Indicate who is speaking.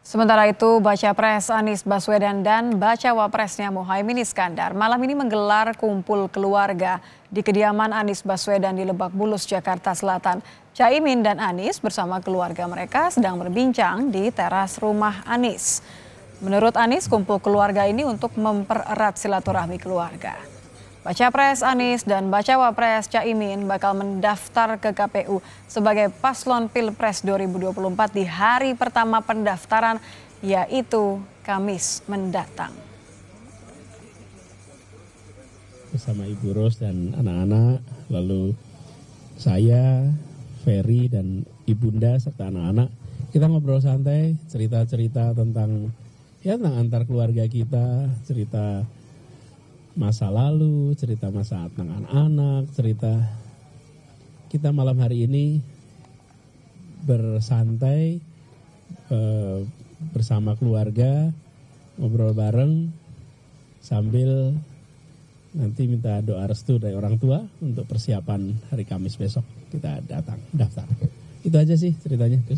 Speaker 1: Sementara itu, Baca Pres Anies Baswedan dan Baca Wapresnya Mohaimin Iskandar malam ini menggelar kumpul keluarga di kediaman Anies Baswedan di Lebak Bulus, Jakarta Selatan. Caimin dan Anies bersama keluarga mereka sedang berbincang di teras rumah Anies. Menurut Anies, kumpul keluarga ini untuk mempererat silaturahmi keluarga. Baca Pres Anies dan Baca Wapres Caimin bakal mendaftar ke KPU sebagai paslon Pilpres 2024 di hari pertama pendaftaran yaitu Kamis mendatang.
Speaker 2: Bersama Ibu Ros dan anak-anak, lalu saya, Ferry dan Ibunda serta anak-anak, kita ngobrol santai, cerita-cerita tentang ya tentang antar keluarga kita, cerita masa lalu, cerita masa anak-anak, cerita kita malam hari ini bersantai eh, bersama keluarga, ngobrol bareng sambil nanti minta doa restu dari orang tua untuk persiapan hari Kamis besok kita datang daftar. Itu aja sih ceritanya.